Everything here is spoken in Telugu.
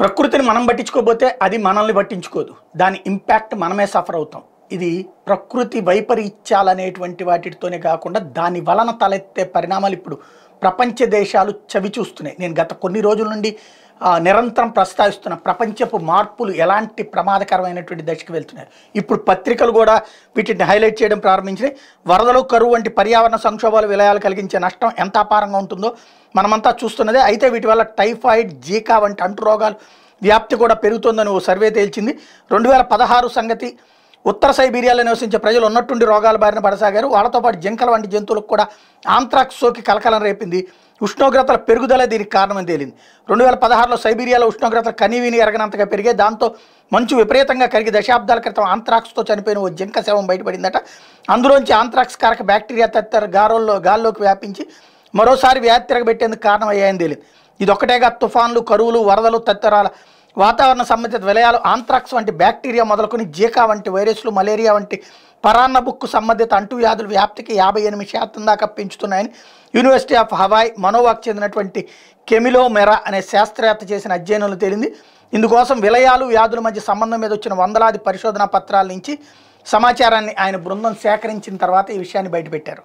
ప్రకృతిని మనం పట్టించుకోకపోతే అది మనల్ని పట్టించుకోదు దాని ఇంపాక్ట్ మనమే సఫర్ అవుతాం ఇది ప్రకృతి వైపరీత్యాలనేటువంటి వాటితోనే కాకుండా దాని వలన తలెత్తే పరిణామాలు ఇప్పుడు ప్రపంచ దేశాలు చవి చూస్తున్నాయి నేను గత కొన్ని రోజుల నుండి నిరంతరం ప్రస్తావిస్తున్న ప్రపంచపు మార్పులు ఎలాంటి ప్రమాదకరమైనటువంటి దశకు వెళ్తున్నాయి ఇప్పుడు పత్రికలు కూడా వీటిని హైలైట్ చేయడం ప్రారంభించినాయి వరదలు కరువు వంటి పర్యావరణ సంక్షోభాలు విలయాలు కలిగించే నష్టం ఎంత అపారంగా ఉంటుందో మనమంతా చూస్తున్నదే అయితే వీటి వల్ల టైఫాయిడ్ జీకా వంటి అంటురోగాలు వ్యాప్తి కూడా పెరుగుతుందని ఓ సర్వే తేల్చింది రెండు వేల పదహారు సంగతి ఉత్తర సైబీరియాలో నివసించే ప్రజలు ఉన్నట్టుండి రోగాల బారిన పడసాగారు వాళ్ళతో పాటు జింకల వంటి జంతువులకు కూడా ఆంత్రాక్స్ సోకి కలకలం రేపింది ఉష్ణోగ్రతల పెరుగుదల దీనికి కారణమని తేలింది రెండు వేల పదహారులో సైబీరియాలో ఉష్ణోగ్రతలు కనీవిని ఎరగనంతగా పెరిగాయి దాంతో మంచు విపరీతంగా కరిగి దశాబ్దాల క్రితం ఆంత్రాక్స్తో చనిపోయిన ఓ జింక శవం బయటపడిందట అందులోంచి ఆంత్రాక్స్ కారక బ్యాక్టీరియా తదితర గారోల్లో గాల్లోకి వ్యాపించి మరోసారి వ్యాధి తిరగబెట్టేందుకు కారణమయ్యాయని తేలింది ఒకటేగా తుఫాన్లు కరువులు వరదలు తదితరాల వాతావరణ సంబంధిత విలయాలు ఆంథ్రాక్స్ వంటి బ్యాక్టీరియా మొదలుకొని జీకా వంటి వైరస్లు మలేరియా వంటి పరాన్న బుక్కు సంబంధిత అంటువ్యాధుల వ్యాప్తికి యాభై ఎనిమిది శాతం దాకా పెంచుతున్నాయని యూనివర్సిటీ ఆఫ్ హవాయ్ మనోవాక్ చెందినటువంటి కెమిలోమెరా అనే శాస్త్రవేత్త చేసిన అధ్యయనంలో తేలింది ఇందుకోసం విలయాలు వ్యాధుల మధ్య సంబంధం మీద వచ్చిన వందలాది పరిశోధనా పత్రాల నుంచి సమాచారాన్ని ఆయన బృందం సేకరించిన తర్వాత ఈ విషయాన్ని బయటపెట్టారు